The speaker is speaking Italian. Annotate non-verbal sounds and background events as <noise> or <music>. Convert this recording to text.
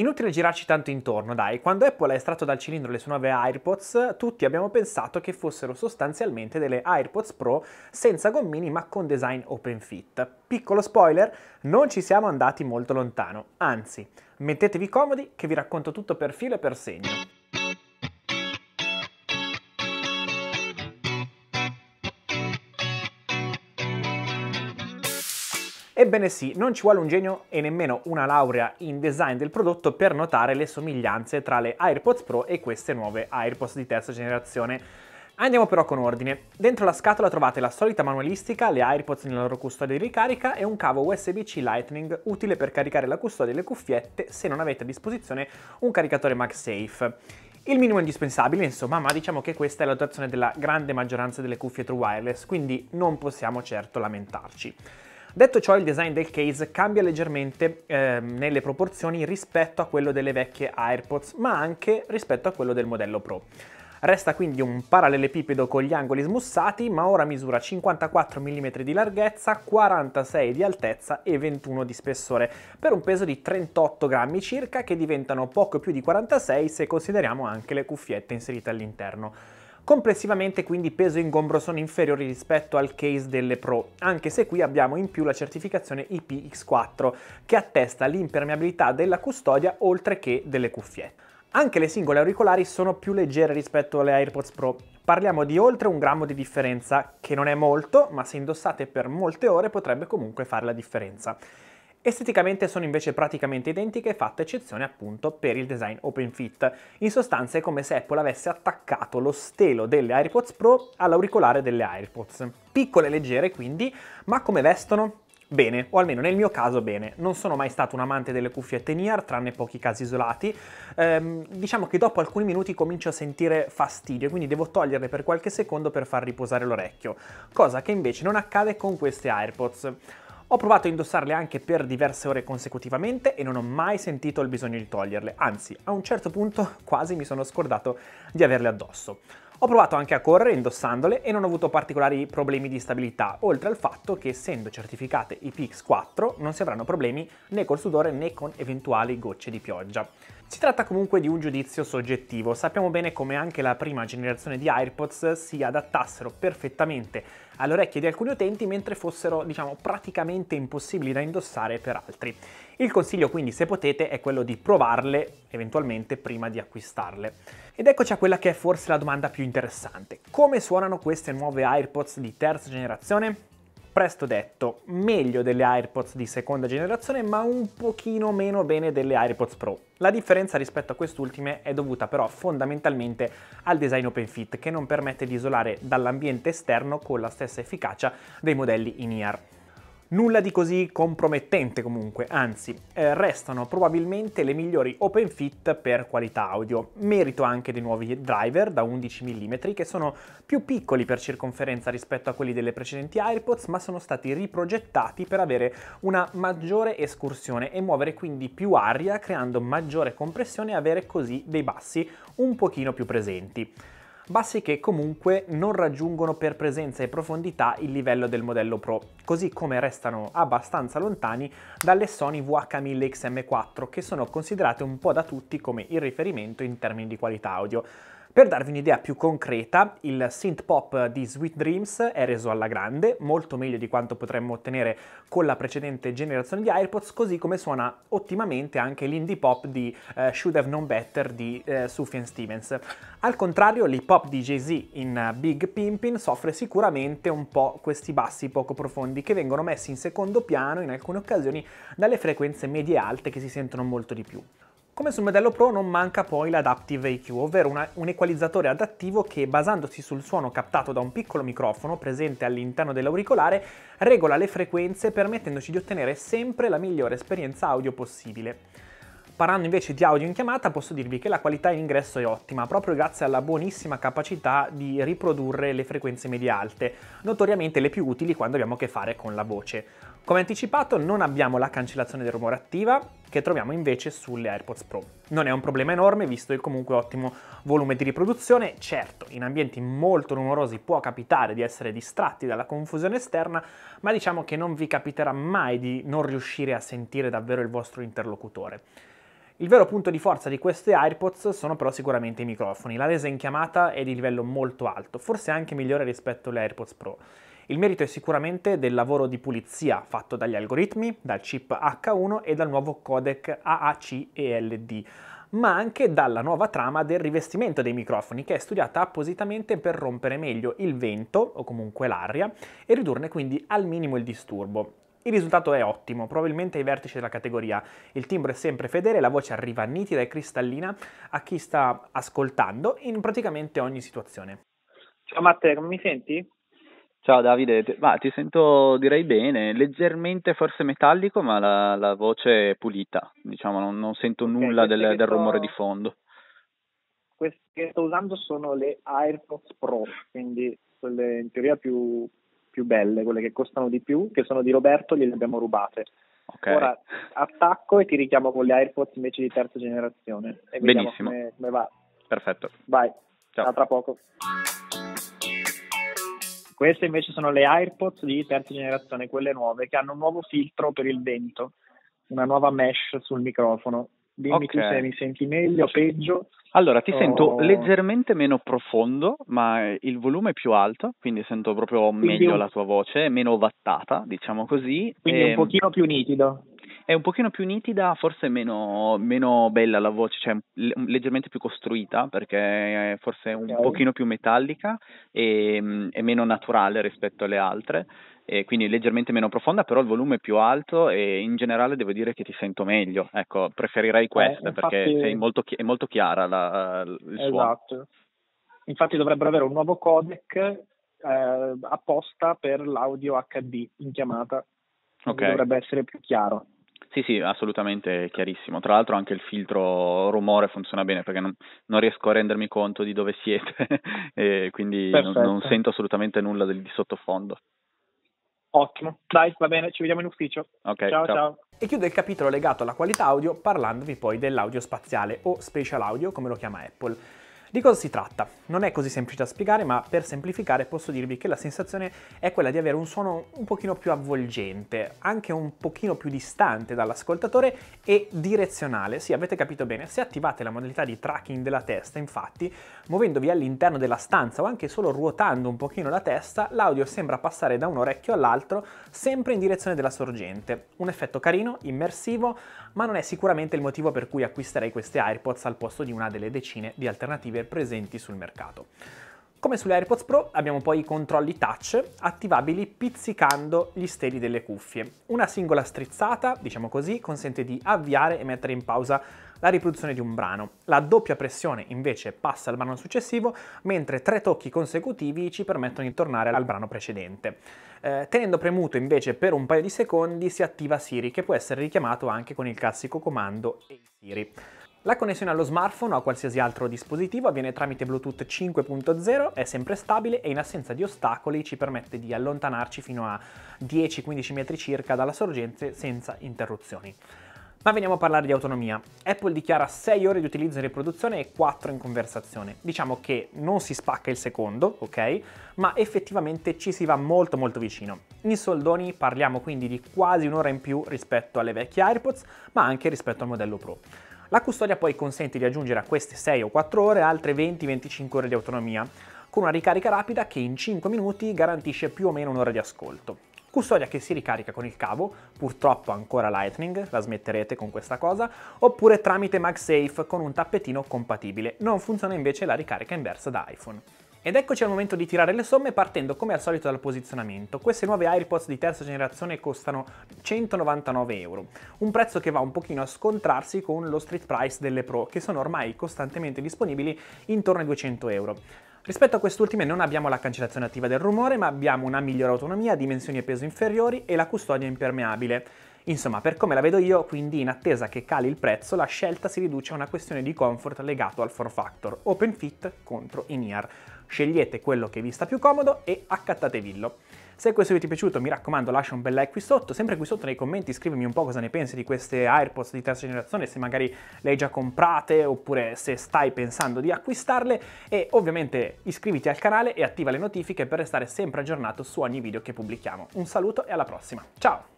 Inutile girarci tanto intorno, dai, quando Apple ha estratto dal cilindro le sue nuove AirPods, tutti abbiamo pensato che fossero sostanzialmente delle AirPods Pro senza gommini ma con design open fit. Piccolo spoiler, non ci siamo andati molto lontano, anzi, mettetevi comodi che vi racconto tutto per filo e per segno. Ebbene sì, non ci vuole un genio e nemmeno una laurea in design del prodotto per notare le somiglianze tra le AirPods Pro e queste nuove AirPods di terza generazione. Andiamo però con ordine. Dentro la scatola trovate la solita manualistica, le AirPods nella loro custodia di ricarica e un cavo USB-C Lightning utile per caricare la custodia delle cuffiette se non avete a disposizione un caricatore MagSafe. Il minimo indispensabile, insomma, ma diciamo che questa è la dotazione della grande maggioranza delle cuffie true wireless, quindi non possiamo certo lamentarci. Detto ciò, il design del case cambia leggermente eh, nelle proporzioni rispetto a quello delle vecchie AirPods, ma anche rispetto a quello del modello Pro. Resta quindi un parallelepipedo con gli angoli smussati, ma ora misura 54 mm di larghezza, 46 di altezza e 21 di spessore, per un peso di 38 grammi circa, che diventano poco più di 46 se consideriamo anche le cuffiette inserite all'interno. Complessivamente quindi peso e ingombro sono inferiori rispetto al case delle Pro, anche se qui abbiamo in più la certificazione IPX4 che attesta l'impermeabilità della custodia oltre che delle cuffiette. Anche le singole auricolari sono più leggere rispetto alle AirPods Pro. Parliamo di oltre un grammo di differenza, che non è molto, ma se indossate per molte ore potrebbe comunque fare la differenza. Esteticamente sono invece praticamente identiche, fatta eccezione appunto per il design open fit. In sostanza è come se Apple avesse attaccato lo stelo delle AirPods Pro all'auricolare delle AirPods. Piccole e leggere quindi, ma come vestono? Bene, o almeno nel mio caso bene. Non sono mai stato un amante delle cuffiette NIR, tranne pochi casi isolati. Ehm, diciamo che dopo alcuni minuti comincio a sentire fastidio, quindi devo toglierle per qualche secondo per far riposare l'orecchio, cosa che invece non accade con queste AirPods. Ho provato a indossarle anche per diverse ore consecutivamente e non ho mai sentito il bisogno di toglierle, anzi a un certo punto <laughs> quasi mi sono scordato di averle addosso. Ho provato anche a correre indossandole e non ho avuto particolari problemi di stabilità, oltre al fatto che essendo certificate IPX4 non si avranno problemi né col sudore né con eventuali gocce di pioggia. Si tratta comunque di un giudizio soggettivo, sappiamo bene come anche la prima generazione di AirPods si adattassero perfettamente alle orecchie di alcuni utenti mentre fossero diciamo praticamente impossibili da indossare per altri. Il consiglio quindi se potete è quello di provarle eventualmente prima di acquistarle. Ed eccoci a quella che è forse la domanda più interessante. Come suonano queste nuove AirPods di terza generazione? presto detto, meglio delle AirPods di seconda generazione, ma un pochino meno bene delle AirPods Pro. La differenza rispetto a quest'ultime è dovuta però fondamentalmente al design open fit che non permette di isolare dall'ambiente esterno con la stessa efficacia dei modelli in-ear. Nulla di così compromettente comunque, anzi, eh, restano probabilmente le migliori open fit per qualità audio, merito anche dei nuovi driver da 11 mm che sono più piccoli per circonferenza rispetto a quelli delle precedenti AirPods, ma sono stati riprogettati per avere una maggiore escursione e muovere quindi più aria, creando maggiore compressione e avere così dei bassi un pochino più presenti bassi che comunque non raggiungono per presenza e profondità il livello del modello Pro, così come restano abbastanza lontani dalle Sony VH1000XM4 che sono considerate un po' da tutti come il riferimento in termini di qualità audio. Per darvi un'idea più concreta, il synth pop di Sweet Dreams è reso alla grande, molto meglio di quanto potremmo ottenere con la precedente generazione di AirPods, così come suona ottimamente anche l'indie pop di uh, Should Have Known Better di uh, Sufjan Stevens. Al contrario, l'hip hop di Jay-Z in Big Pimpin soffre sicuramente un po' questi bassi poco profondi che vengono messi in secondo piano in alcune occasioni dalle frequenze medie alte che si sentono molto di più. Come sul modello Pro non manca poi l'Adaptive EQ, ovvero una, un equalizzatore adattivo che basandosi sul suono captato da un piccolo microfono presente all'interno dell'auricolare regola le frequenze permettendoci di ottenere sempre la migliore esperienza audio possibile. Parlando invece di audio in chiamata, posso dirvi che la qualità in ingresso è ottima, proprio grazie alla buonissima capacità di riprodurre le frequenze medie alte, notoriamente le più utili quando abbiamo a che fare con la voce. Come anticipato, non abbiamo la cancellazione del rumore attiva, che troviamo invece sulle AirPods Pro. Non è un problema enorme visto il comunque ottimo volume di riproduzione, certo in ambienti molto numerosi può capitare di essere distratti dalla confusione esterna, ma diciamo che non vi capiterà mai di non riuscire a sentire davvero il vostro interlocutore. Il vero punto di forza di queste AirPods sono però sicuramente i microfoni, la resa in chiamata è di livello molto alto, forse anche migliore rispetto alle AirPods Pro. Il merito è sicuramente del lavoro di pulizia fatto dagli algoritmi, dal chip H1 e dal nuovo codec AAC e LD ma anche dalla nuova trama del rivestimento dei microfoni che è studiata appositamente per rompere meglio il vento o comunque l'aria e ridurne quindi al minimo il disturbo. Il risultato è ottimo, probabilmente ai vertici della categoria. Il timbro è sempre fedele, la voce arriva nitida e cristallina a chi sta ascoltando in praticamente ogni situazione. Ciao Matteo, mi senti? Ciao Davide, ma ti sento direi bene, leggermente forse metallico, ma la, la voce è pulita, diciamo, non, non sento Ok, nulla del, queste del rumore di fondo. queste che sto usando sono le AirPods Pro, quindi quelle in teoria più, più belle, quelle che costano di più, che sono di Roberto, gliele abbiamo rubate. Ok, Ora attacco e ti richiamo con le AirPods invece di terza generazione e benissimo, come, come va. perfetto. Vai, Ciao. a tra poco. Queste invece sono le AirPods di terza generazione, quelle nuove, che hanno un nuovo filtro per il vento, una nuova mesh sul microfono. Dimmi okay. se mi senti meglio o peggio. Allora, ti oh. sento leggermente meno profondo, ma il volume è più alto, quindi sento proprio quindi meglio un... la tua voce, meno vattata, diciamo così. Quindi e... un pochino più nitido è un pochino più nitida, forse meno, meno bella la voce, cioè leggermente più costruita perché è forse un okay. pochino più metallica e, e meno naturale rispetto alle altre E quindi leggermente meno profonda, però il volume è più alto e in generale devo dire che ti sento meglio. Ecco, preferirei questa eh, infatti, perché sei molto chi- è molto chiara la, il esatto. Suono. Infatti dovrebbero avere un nuovo codec eh, apposta per l'audio HD in chiamata, okay. dovrebbe essere più chiaro. Sì, sì, assolutamente chiarissimo. Tra l'altro anche il filtro rumore funziona bene perché non, non riesco a rendermi conto di dove siete <laughs> e quindi non, non, sento assolutamente nulla del, di sottofondo. Ottimo, dai, va bene, ci vediamo in ufficio. Okay, ciao, ciao. ciao. E chiudo il capitolo legato alla qualità audio parlandovi poi dell'audio spaziale o special audio come lo chiama Apple. Di cosa si tratta? Non è così semplice da spiegare, ma per semplificare posso dirvi che la sensazione è quella di avere un suono un pochino più avvolgente, anche un pochino più distante dall'ascoltatore e direzionale. Sì, avete capito bene, se attivate la modalità di tracking della testa, infatti, muovendovi all'interno della stanza o anche solo ruotando un pochino la testa, l'audio sembra passare da un orecchio all'altro sempre in direzione della sorgente. Un effetto carino, immersivo, ma non è sicuramente il motivo per cui acquisterei queste AirPods al posto di una delle decine di alternative driver presenti sul mercato. Come sulle AirPods Pro abbiamo poi i controlli touch attivabili pizzicando gli steli delle cuffie. Una singola strizzata, diciamo così, consente di avviare e mettere in pausa la riproduzione di un brano. La doppia pressione invece passa al brano successivo, mentre tre tocchi consecutivi ci permettono di tornare al brano precedente. Eh, tenendo premuto invece per un paio di secondi si attiva Siri, che può essere richiamato anche con il classico comando Hey Siri. La connessione allo smartphone o a qualsiasi altro dispositivo avviene tramite Bluetooth 5.0, è sempre stabile e in assenza di ostacoli ci permette di allontanarci fino a 10-15 metri circa dalla sorgente senza interruzioni. Ma veniamo a parlare di autonomia. Apple dichiara 6 ore di utilizzo in riproduzione e 4 in conversazione. Diciamo che non si spacca il secondo, ok? Ma effettivamente ci si va molto molto vicino. In soldoni parliamo quindi di quasi un'ora in più rispetto alle vecchie AirPods, ma anche rispetto al modello Pro. La custodia poi consente di aggiungere a queste 6 o 4 ore altre 20-25 ore di autonomia, con una ricarica rapida che in 5 minuti garantisce più o meno un'ora di ascolto. Custodia che si ricarica con il cavo, purtroppo ancora Lightning, la smetterete con questa cosa, oppure tramite MagSafe con un tappetino compatibile. Non funziona invece la ricarica inversa da iPhone. Ed eccoci al momento di tirare le somme partendo come al solito dal posizionamento. Queste nuove AirPods di terza generazione costano 199 euro, un prezzo che va un pochino a scontrarsi con lo street price delle Pro che sono ormai costantemente disponibili intorno ai 200 euro. Rispetto a quest'ultime non abbiamo la cancellazione attiva del rumore, ma abbiamo una migliore autonomia, dimensioni e peso inferiori e la custodia impermeabile. Insomma, per come la vedo io, quindi in attesa che cali il prezzo, la scelta si riduce a una questione di comfort legato al 4 factor, open fit contro in-ear scegliete quello che vi sta più comodo e accattatevillo. Se questo video ti è piaciuto mi raccomando lascia un bel like qui sotto, sempre qui sotto nei commenti scrivimi un po' cosa ne pensi di queste AirPods di terza generazione, se magari le hai già comprate oppure se stai pensando di acquistarle e ovviamente iscriviti al canale e attiva le notifiche per restare sempre aggiornato su ogni video che pubblichiamo. Un saluto e alla prossima, ciao!